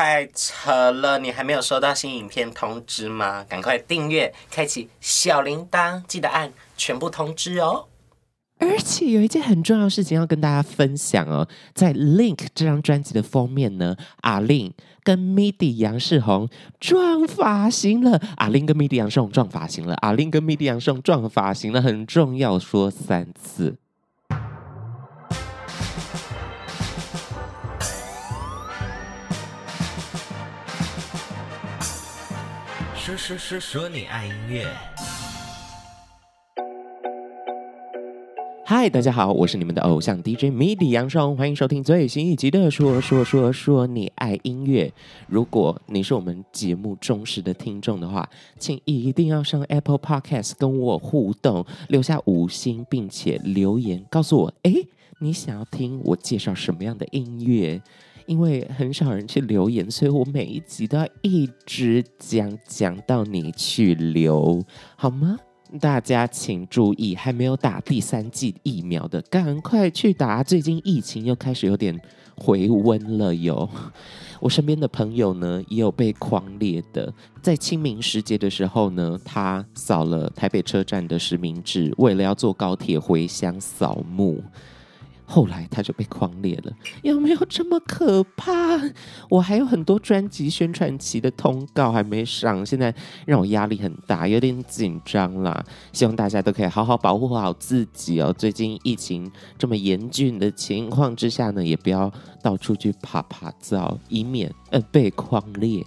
太扯了！你还没有收到新影片通知吗？赶快订阅，开启小铃铛，记得按全部通知哦。而且有一件很重要的事情要跟大家分享哦，在 Link 这张专辑的封面呢，阿 Link 跟 Midi 杨世宏撞发型了，阿 Link 跟 Midi 杨世宏撞发型了，阿 Link 跟 Midi 杨世宏撞发型了，很重要，说三次。说说说说你爱音乐！嗨，大家好，我是你们的偶像 DJ MIDI 杨双，欢迎收听最新一集的《说说说说你爱音乐》。如果你是我们节目忠实的听众的话，请一定要上 Apple Podcast 跟我互动，留下五星，并且留言告诉我，哎，你想要听我介绍什么样的音乐？因为很少人去留言，所以我每一集都要一直讲讲到你去留，好吗？大家请注意，还没有打第三剂疫苗的，赶快去打。最近疫情又开始有点回温了哟。我身边的朋友呢，也有被狂猎的。在清明时节的时候呢，他扫了台北车站的实名制，为了要坐高铁回乡扫墓。后来他就被框裂了，有没有这么可怕？我还有很多专辑宣传期的通告还没上，现在让我压力很大，有点紧张啦。希望大家都可以好好保护好自己哦。最近疫情这么严峻的情况之下呢，也不要到处去爬爬灶，以免呃被框裂。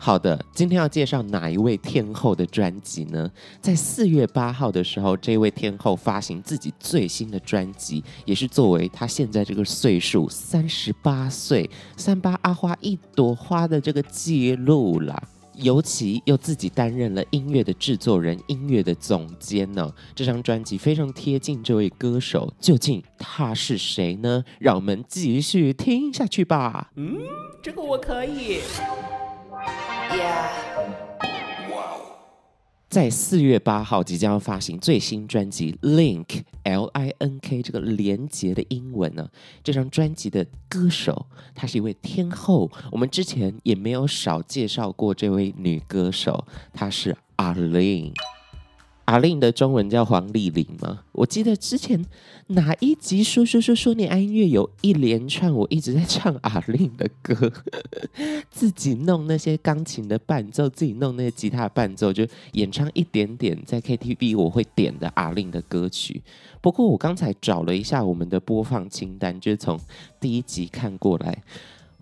好的，今天要介绍哪一位天后的专辑呢？在四月八号的时候，这位天后发行自己最新的专辑，也是作为她现在这个岁数三十八岁三八阿花一朵花的这个记录了。尤其又自己担任了音乐的制作人、音乐的总监呢。这张专辑非常贴近这位歌手，究竟他是谁呢？让我们继续听下去吧。嗯，这个我可以。在四月八号即将要发行最新专辑《Link》（L I N K） 这个连接的英文呢？这张专辑的歌手，她是一位天后，我们之前也没有少介绍过这位女歌手，她是 Arlene。阿令的中文叫黄丽玲吗？我记得之前哪一集说说说说你爱音乐有一连串我一直在唱阿令的歌，自己弄那些钢琴的伴奏，自己弄那些吉他伴奏，就演唱一点点在 KTV 我会点的阿令的歌曲。不过我刚才找了一下我们的播放清单，就从第一集看过来。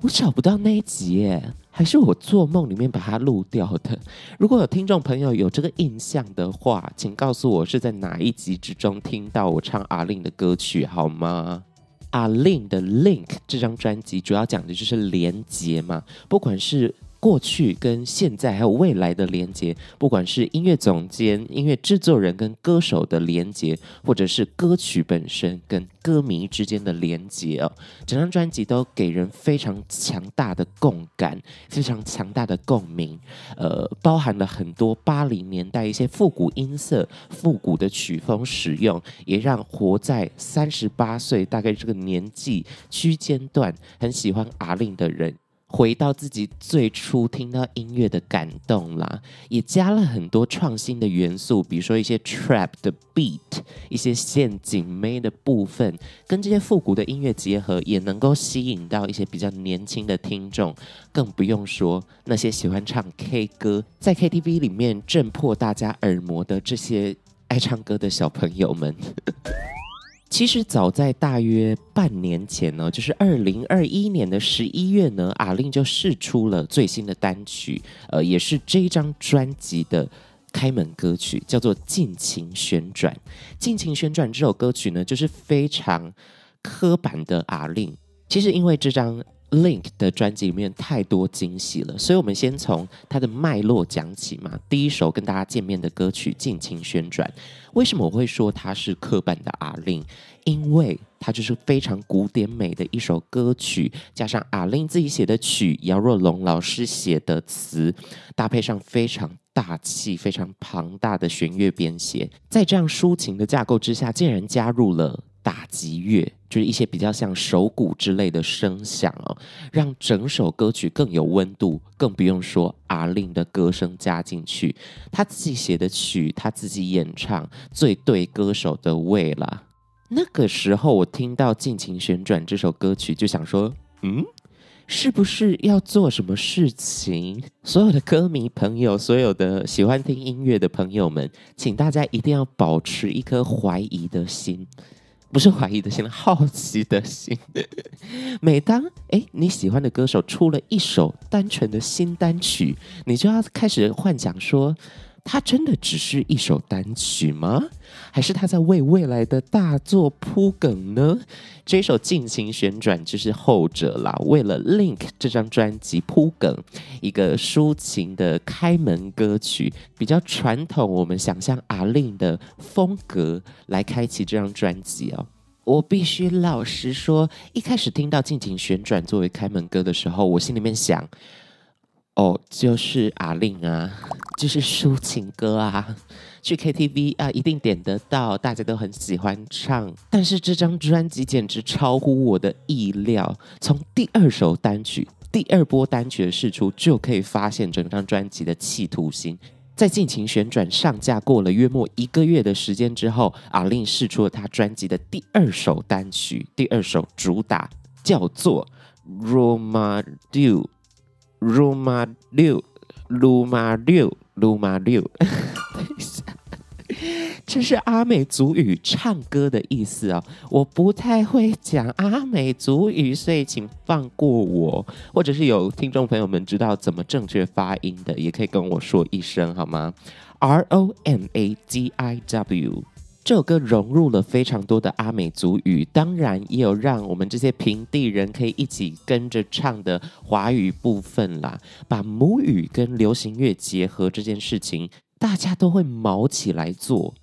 我找不到那一集耶，还是我做梦里面把它录掉的。如果有听众朋友有这个印象的话，请告诉我是在哪一集之中听到我唱阿令的歌曲好吗？阿令的《Link》这张专辑主要讲的就是连接嘛，不管是。过去跟现在还有未来的连接，不管是音乐总监、音乐制作人跟歌手的连接，或者是歌曲本身跟歌迷之间的连接哦，整张专辑都给人非常强大的共感，非常强大的共鸣。呃，包含了很多八零年代一些复古音色、复古的曲风使用，也让活在三十八岁大概这个年纪区间段很喜欢阿令的人。回到自己最初听到音乐的感动啦，也加了很多创新的元素，比如说一些 trap 的 beat，一些陷阱妹的部分，跟这些复古的音乐结合，也能够吸引到一些比较年轻的听众，更不用说那些喜欢唱 K 歌，在 K T V 里面震破大家耳膜的这些爱唱歌的小朋友们。其实早在大约半年前呢，就是二零二一年的十一月呢，阿令就试出了最新的单曲，呃，也是这一张专辑的开门歌曲，叫做《尽情旋转》。《尽情旋转》这首歌曲呢，就是非常刻板的阿令。其实因为这张。Link 的专辑里面太多惊喜了，所以我们先从它的脉络讲起嘛。第一首跟大家见面的歌曲《尽情旋转》，为什么我会说它是刻板的阿令？i n 因为它就是非常古典美的一首歌曲，加上阿 l i n 自己写的曲，姚若龙老师写的词，搭配上非常大气、非常庞大的弦乐编写，在这样抒情的架构之下，竟然加入了。打击乐就是一些比较像手鼓之类的声响哦，让整首歌曲更有温度。更不用说阿令的歌声加进去，他自己写的曲，他自己演唱，最对歌手的味了。那个时候，我听到《尽情旋转》这首歌曲，就想说：“嗯，是不是要做什么事情？”所有的歌迷朋友，所有的喜欢听音乐的朋友们，请大家一定要保持一颗怀疑的心。不是怀疑的心，好奇的心。每当哎你喜欢的歌手出了一首单纯的新单曲，你就要开始幻想说。它真的只是一首单曲吗？还是他在为未来的大作铺梗呢？这首《尽情旋转》就是后者啦，为了《Link》这张专辑铺梗，一个抒情的开门歌曲，比较传统。我们想象阿 l i n 的风格来开启这张专辑哦。我必须老实说，一开始听到《尽情旋转》作为开门歌的时候，我心里面想：哦，就是阿 l i n 啊。就是抒情歌啊，去 KTV 啊，一定点得到，大家都很喜欢唱。但是这张专辑简直超乎我的意料，从第二首单曲、第二波单曲的试出就可以发现整张专辑的企图心。在尽情旋转上架过了约莫一个月的时间之后，阿令试出了他专辑的第二首单曲，第二首主打叫做《r o a 马六》，r o 六，a 马六。罗马六，等一下，这是阿美族语唱歌的意思哦。我不太会讲阿美族语，所以请放过我。或者是有听众朋友们知道怎么正确发音的，也可以跟我说一声好吗？R O M A g I W。这首歌融入了非常多的阿美族语，当然也有让我们这些平地人可以一起跟着唱的华语部分啦。把母语跟流行乐结合这件事情，大家都会毛起来做。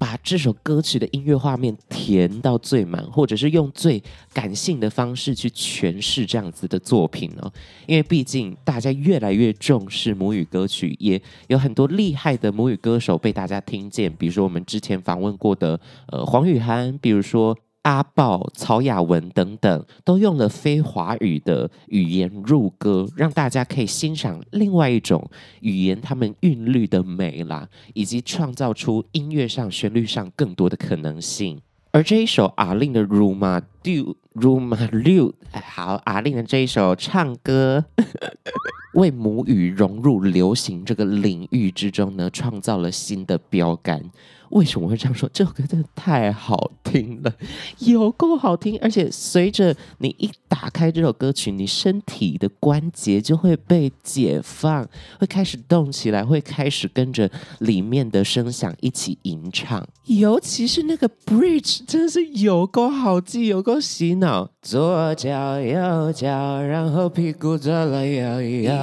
把这首歌曲的音乐画面填到最满，或者是用最感性的方式去诠释这样子的作品呢？因为毕竟大家越来越重视母语歌曲，也有很多厉害的母语歌手被大家听见，比如说我们之前访问过的呃黄雨涵，比如说。阿豹、曹雅文等等，都用了非华语的语言入歌，让大家可以欣赏另外一种语言，他们韵律的美啦，以及创造出音乐上、旋律上更多的可能性。而这一首阿令的《r u m a Do r 六 o 马六，好阿令的这一首唱歌，为母语融入流行这个领域之中呢，创造了新的标杆。为什么会这样说？这首歌真的太好听了，有够好听！而且随着你一打开这首歌曲，你身体的关节就会被解放，会开始动起来，会开始跟着里面的声响一起吟唱。尤其是那个 bridge，真的是有够好记，有够。洗脑，左脚右脚，然后屁股转了摇一摇，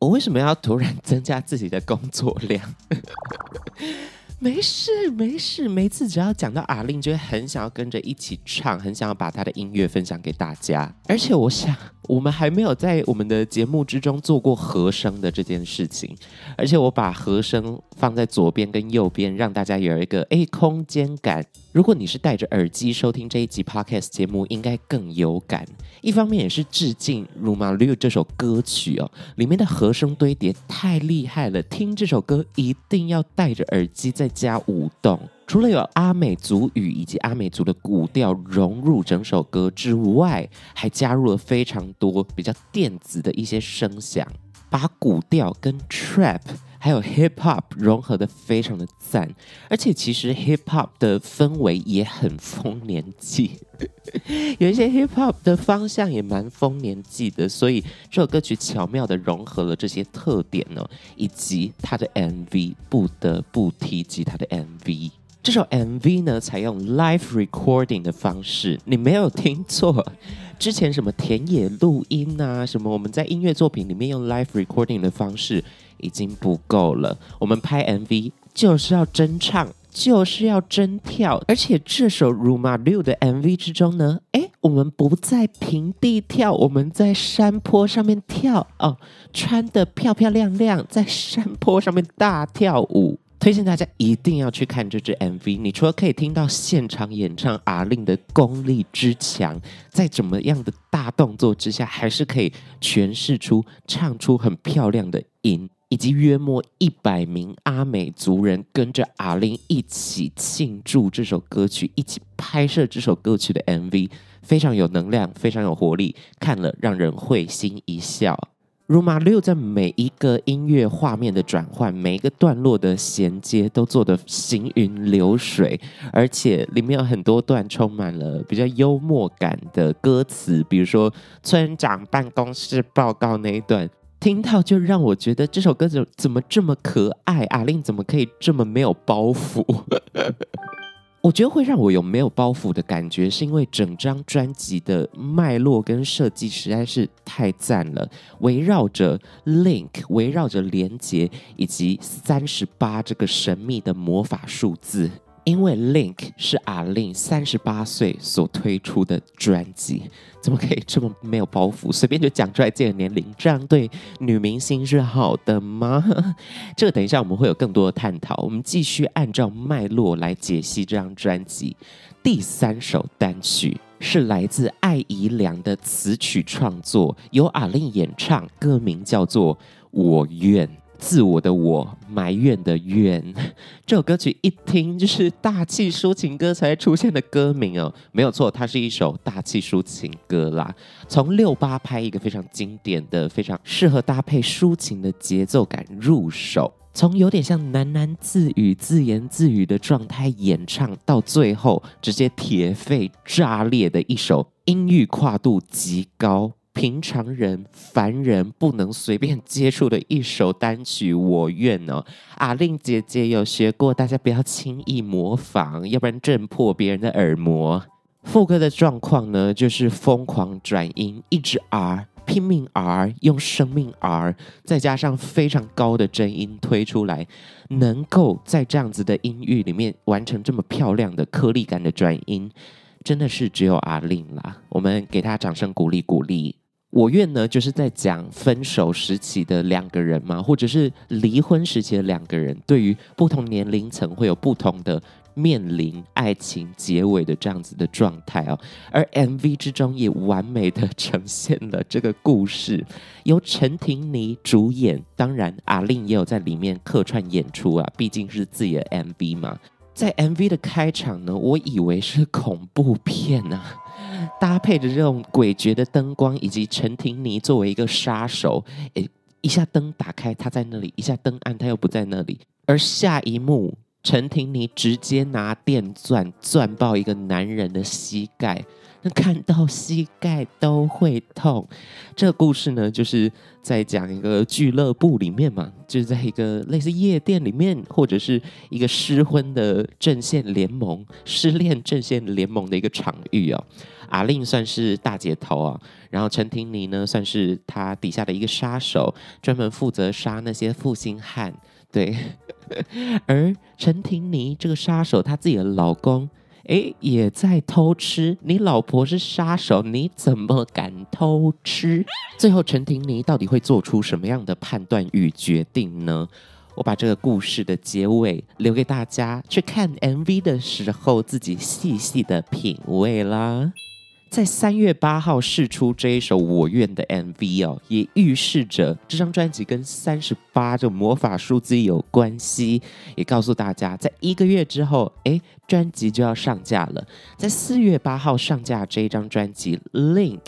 我为什么要突然增加自己的工作量？没事没事，每次只要讲到阿令，就很想要跟着一起唱，很想要把他的音乐分享给大家。而且我想，我们还没有在我们的节目之中做过和声的这件事情。而且我把和声。放在左边跟右边，让大家有一个诶空间感。如果你是戴着耳机收听这一集 podcast 节目，应该更有感。一方面也是致敬《r u m a l o 这首歌曲哦，里面的和声堆叠太厉害了，听这首歌一定要戴着耳机在家舞动。除了有阿美族语以及阿美族的古调融入整首歌之外，还加入了非常多比较电子的一些声响，把古调跟 trap。还有 hip hop 融合的非常的赞，而且其实 hip hop 的氛围也很丰年季，有一些 hip hop 的方向也蛮丰年季的，所以这首歌曲巧妙的融合了这些特点呢，以及它的 MV 不得不提及它的 MV，这首 MV 呢采用 live recording 的方式，你没有听错，之前什么田野录音啊，什么我们在音乐作品里面用 live recording 的方式。已经不够了。我们拍 MV 就是要真唱，就是要真跳。而且这首《r u m a 六的 MV 之中呢，哎，我们不在平地跳，我们在山坡上面跳哦，穿的漂漂亮亮，在山坡上面大跳舞。推荐大家一定要去看这支 MV。你除了可以听到现场演唱阿令的功力之强，在怎么样的大动作之下，还是可以诠释出唱出很漂亮的音。以及约莫一百名阿美族人跟着阿玲一起庆祝这首歌曲，一起拍摄这首歌曲的 MV，非常有能量，非常有活力，看了让人会心一笑。r u m a 在每一个音乐画面的转换，每一个段落的衔接都做得行云流水，而且里面有很多段充满了比较幽默感的歌词，比如说村长办公室报告那一段。听到就让我觉得这首歌怎怎么这么可爱？阿 l i n 怎么可以这么没有包袱？我觉得会让我有没有包袱的感觉，是因为整张专辑的脉络跟设计实在是太赞了，围绕着 Link，围绕着连结，以及三十八这个神秘的魔法数字。因为 Link 是阿 l i n 三十八岁所推出的专辑，怎么可以这么没有包袱，随便就讲出来这个年龄？这样对女明星是好的吗？这个等一下我们会有更多的探讨。我们继续按照脉络来解析这张专辑。第三首单曲是来自艾怡良的词曲创作，由阿 l i n 演唱，歌名叫做《我愿》。自我的我埋怨的怨，这首歌曲一听就是大气抒情歌才出现的歌名哦，没有错，它是一首大气抒情歌啦。从六八拍一个非常经典的、非常适合搭配抒情的节奏感入手，从有点像喃喃自语、自言自语的状态演唱，到最后直接铁肺炸裂的一首，音域跨度极高。平常人凡人不能随便接触的一首单曲，我愿哦。阿令姐姐有学过，大家不要轻易模仿，要不然震破别人的耳膜。副歌的状况呢，就是疯狂转音，一直 R，拼命 R，用生命 R，再加上非常高的真音推出来，能够在这样子的音域里面完成这么漂亮的颗粒感的转音，真的是只有阿令啦。我们给他掌声鼓励鼓励。我愿呢，就是在讲分手时期的两个人嘛，或者是离婚时期的两个人，对于不同年龄层会有不同的面临爱情结尾的这样子的状态哦。而 MV 之中也完美的呈现了这个故事，由陈婷妮主演，当然阿令也有在里面客串演出啊，毕竟是自己的 MV 嘛。在 MV 的开场呢，我以为是恐怖片呢。搭配着这种诡谲的灯光，以及陈婷妮作为一个杀手，诶，一下灯打开，他在那里；一下灯暗，他又不在那里。而下一幕，陈婷妮直接拿电钻钻爆一个男人的膝盖。看到膝盖都会痛。这个故事呢，就是在讲一个俱乐部里面嘛，就是在一个类似夜店里面，或者是一个失婚的阵线联盟、失恋阵线联盟的一个场域哦。阿令算是大姐头啊，然后陈婷妮呢，算是他底下的一个杀手，专门负责杀那些负心汉。对，而陈婷妮这个杀手，她自己的老公。诶，也在偷吃。你老婆是杀手，你怎么敢偷吃？最后，陈婷妮到底会做出什么样的判断与决定呢？我把这个故事的结尾留给大家去看 MV 的时候自己细细的品味啦。在三月八号试出这一首《我愿》的 MV 哦，也预示着这张专辑跟三十八这魔法数字有关系，也告诉大家，在一个月之后，哎，专辑就要上架了。在四月八号上架这一张专辑《Link》，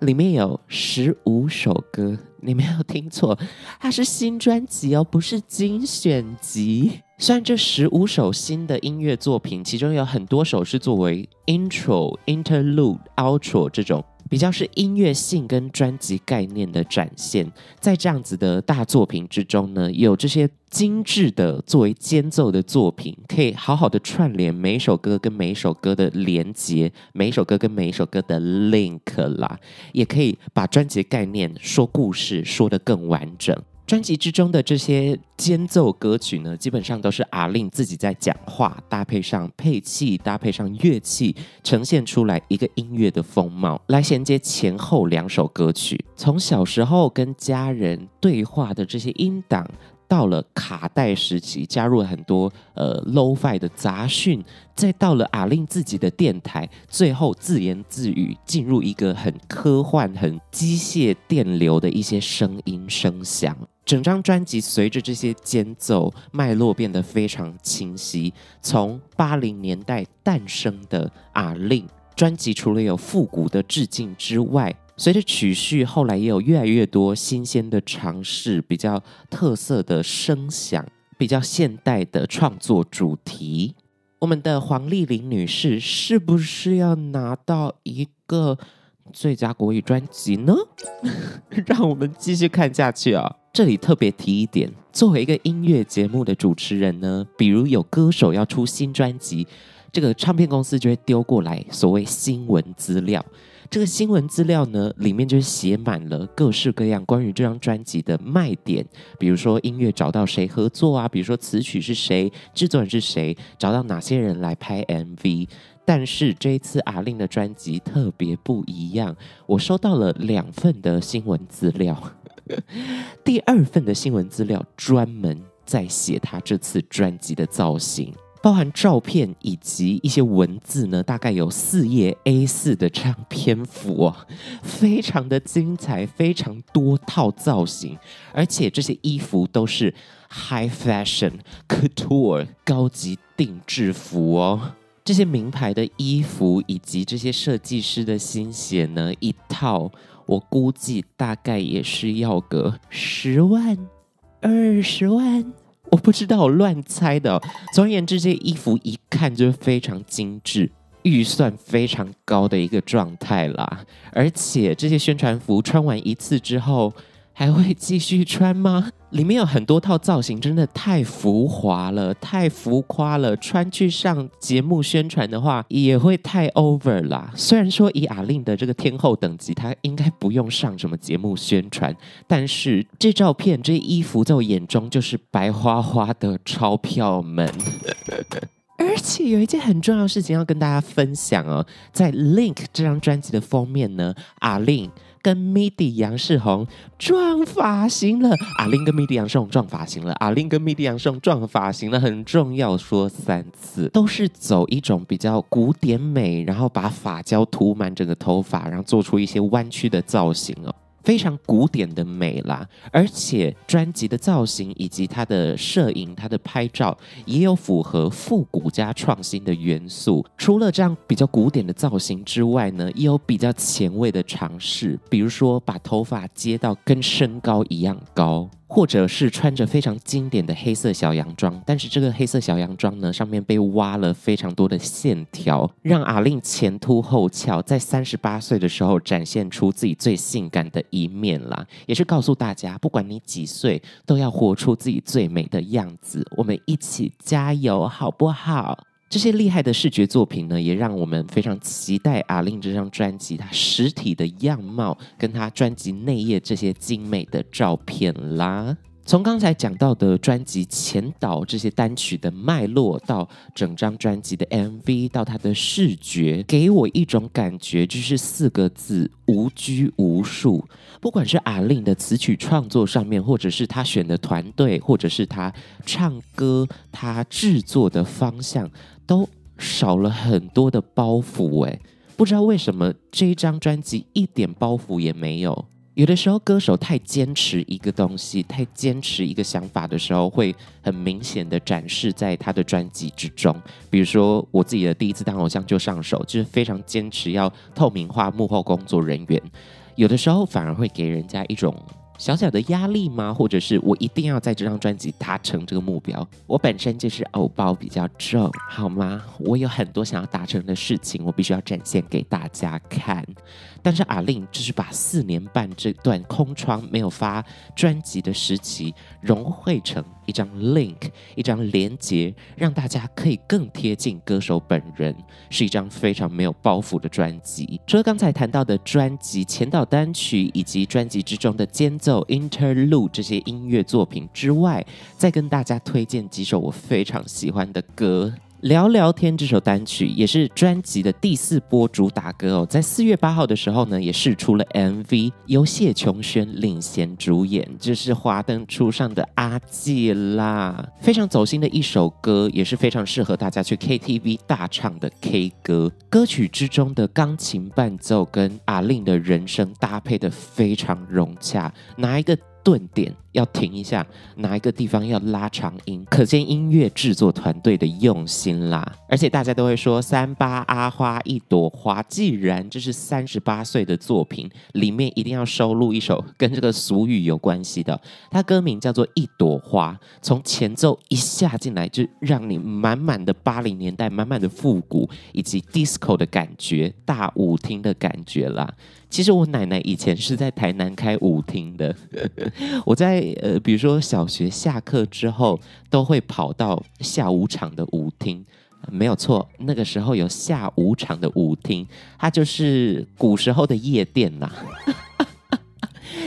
里面有十五首歌。你没有听错，它是新专辑哦，不是精选集。虽然这十五首新的音乐作品，其中有很多首是作为 intro、interlude、outro 这种。比较是音乐性跟专辑概念的展现，在这样子的大作品之中呢，有这些精致的作为间奏的作品，可以好好的串联每一首歌跟每一首歌的连接，每一首歌跟每一首歌的 link 啦，也可以把专辑概念说故事说的更完整。专辑之中的这些间奏歌曲呢，基本上都是阿令自己在讲话，搭配上配器，搭配上乐器，呈现出来一个音乐的风貌，来衔接前后两首歌曲。从小时候跟家人对话的这些音档，到了卡带时期，加入了很多呃 low f i 的杂讯，再到了阿令自己的电台，最后自言自语，进入一个很科幻、很机械电流的一些声音声响。整张专辑随着这些间奏脉络变得非常清晰。从八零年代诞生的阿令专辑，除了有复古的致敬之外，随着曲序后来也有越来越多新鲜的尝试，比较特色的声响，比较现代的创作主题。我们的黄丽玲女士是不是要拿到一个最佳国语专辑呢？让我们继续看下去啊！这里特别提一点，作为一个音乐节目的主持人呢，比如有歌手要出新专辑，这个唱片公司就会丢过来所谓新闻资料。这个新闻资料呢，里面就写满了各式各样关于这张专辑的卖点，比如说音乐找到谁合作啊，比如说词曲是谁，制作人是谁，找到哪些人来拍 MV。但是这一次阿令的专辑特别不一样，我收到了两份的新闻资料。第二份的新闻资料专门在写他这次专辑的造型，包含照片以及一些文字呢，大概有四页 A4 的这样篇幅，非常的精彩，非常多套造型，而且这些衣服都是 high fashion couture 高级定制服哦，这些名牌的衣服以及这些设计师的心血呢，一套。我估计大概也是要个十万、二十万，我不知道，我乱猜的。总而言之，这衣服一看就是非常精致、预算非常高的一个状态啦，而且这些宣传服穿完一次之后。还会继续穿吗？里面有很多套造型，真的太浮华了，太浮夸了。穿去上节目宣传的话，也会太 over 啦。虽然说以阿令的这个天后等级，她应该不用上什么节目宣传，但是这照片、这衣服，在我眼中就是白花花的钞票们。而且有一件很重要的事情要跟大家分享哦，在 Link 这张专辑的封面呢，阿令。跟 MIDI 杨世宏撞发型了，阿玲跟 MIDI 杨世宏撞发型了，阿玲跟 MIDI 杨世宏撞发型了，很重要，说三次，都是走一种比较古典美，然后把发胶涂满整个头发，然后做出一些弯曲的造型哦。非常古典的美啦，而且专辑的造型以及它的摄影、它的拍照也有符合复古加创新的元素。除了这样比较古典的造型之外呢，也有比较前卫的尝试，比如说把头发接到跟身高一样高。或者是穿着非常经典的黑色小洋装，但是这个黑色小洋装呢，上面被挖了非常多的线条，让阿令前凸后翘，在三十八岁的时候展现出自己最性感的一面啦，也是告诉大家，不管你几岁，都要活出自己最美的样子，我们一起加油，好不好？这些厉害的视觉作品呢，也让我们非常期待阿令这张专辑它实体的样貌，跟它专辑内页这些精美的照片啦。从刚才讲到的专辑前导这些单曲的脉络，到整张专辑的 MV，到它的视觉，给我一种感觉就是四个字：无拘无束。不管是阿令的词曲创作上面，或者是他选的团队，或者是他唱歌、他制作的方向，都少了很多的包袱。哎，不知道为什么这一张专辑一点包袱也没有。有的时候，歌手太坚持一个东西，太坚持一个想法的时候，会很明显的展示在他的专辑之中。比如说，我自己的第一次当偶像就上手，就是非常坚持要透明化幕后工作人员。有的时候反而会给人家一种小小的压力吗？或者是我一定要在这张专辑达成这个目标？我本身就是偶包比较重，好吗？我有很多想要达成的事情，我必须要展现给大家看。但是阿 l i n 就是把四年半这段空窗没有发专辑的时期融汇成一张 Link，一张连接，让大家可以更贴近歌手本人，是一张非常没有包袱的专辑。除了刚才谈到的专辑前导单曲以及专辑之中的间奏、interlude 这些音乐作品之外，再跟大家推荐几首我非常喜欢的歌。聊聊天这首单曲也是专辑的第四波主打歌哦，在四月八号的时候呢，也试出了 MV，由谢琼轩领衔主演，就是华灯初上的阿季啦，非常走心的一首歌，也是非常适合大家去 KTV 大唱的 K 歌。歌曲之中的钢琴伴奏跟阿令的人声搭配的非常融洽，哪一个顿点？要停一下，哪一个地方要拉长音？可见音乐制作团队的用心啦。而且大家都会说“三八阿花一朵花”，既然这是三十八岁的作品，里面一定要收录一首跟这个俗语有关系的。它歌名叫做《一朵花》，从前奏一下进来就让你满满的八零年代，满满的复古以及 disco 的感觉，大舞厅的感觉啦。其实我奶奶以前是在台南开舞厅的，我在。呃，比如说小学下课之后，都会跑到下午场的舞厅，没有错，那个时候有下午场的舞厅，它就是古时候的夜店啦。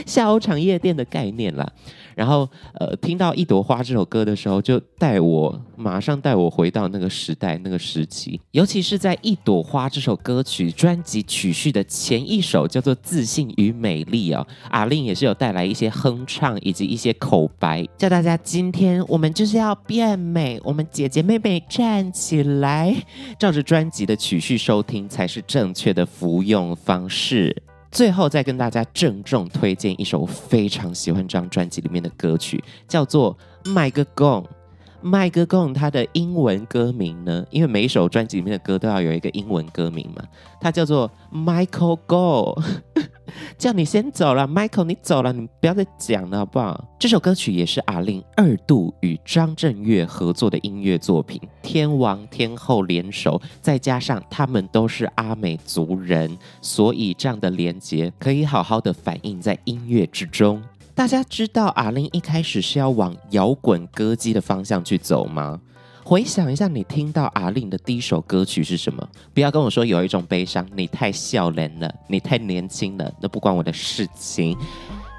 下午场夜店的概念了，然后呃，听到《一朵花》这首歌的时候，就带我马上带我回到那个时代那个时期。尤其是在《一朵花》这首歌曲专辑曲序的前一首叫做《自信与美丽》啊，阿令也是有带来一些哼唱以及一些口白，叫大家今天我们就是要变美，我们姐姐妹妹站起来，照着专辑的曲序收听才是正确的服用方式。最后再跟大家郑重推荐一首我非常喜欢这张专辑里面的歌曲，叫做《m i 贡》。h a 贡 l g o m l g o 的英文歌名呢，因为每一首专辑里面的歌都要有一个英文歌名嘛，它叫做 Michael g o 叫你先走了，Michael，你走了，你不要再讲了，好不好？这首歌曲也是阿令二度与张震岳合作的音乐作品，天王天后联手，再加上他们都是阿美族人，所以这样的连结可以好好的反映在音乐之中。大家知道阿令一开始是要往摇滚歌姬的方向去走吗？回想一下，你听到阿令的第一首歌曲是什么？不要跟我说有一种悲伤，你太笑脸了，你太年轻了，那不关我的事情。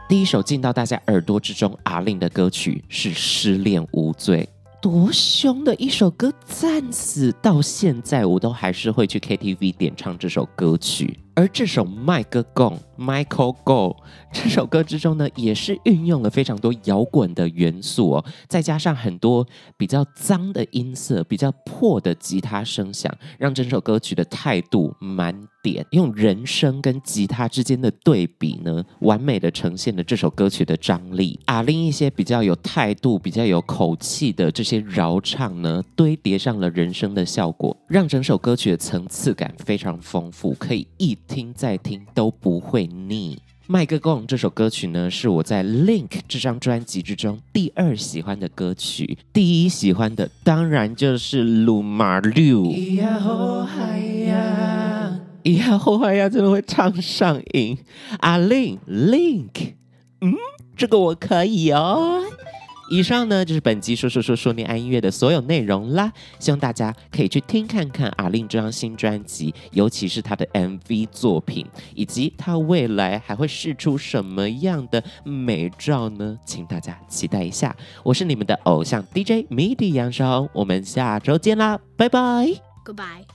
第一首进到大家耳朵之中，阿令的歌曲是《失恋无罪》，多凶的一首歌，战死！到现在我都还是会去 KTV 点唱这首歌曲。而这首《m 克 g o Michael Go》这首歌之中呢，也是运用了非常多摇滚的元素哦，再加上很多比较脏的音色、比较破的吉他声响，让整首歌曲的态度蛮。用人声跟吉他之间的对比呢，完美的呈现了这首歌曲的张力。阿另一些比较有态度、比较有口气的这些饶唱呢，堆叠上了人声的效果，让整首歌曲的层次感非常丰富，可以一听再听都不会腻。《麦克共》这首歌曲呢，是我在 Link 这张专辑之中第二喜欢的歌曲，第一喜欢的当然就是《鲁马六》。咿呀，后花园真的会唱上瘾。阿令，Link，嗯，这个我可以哦。以上呢就是本集说说说说恋爱音乐的所有内容啦，希望大家可以去听看看阿令这张新专辑，尤其是他的 MV 作品，以及他未来还会试出什么样的美照呢？请大家期待一下。我是你们的偶像 DJ 迷 i 杨少，我们下周见啦，拜拜，Goodbye。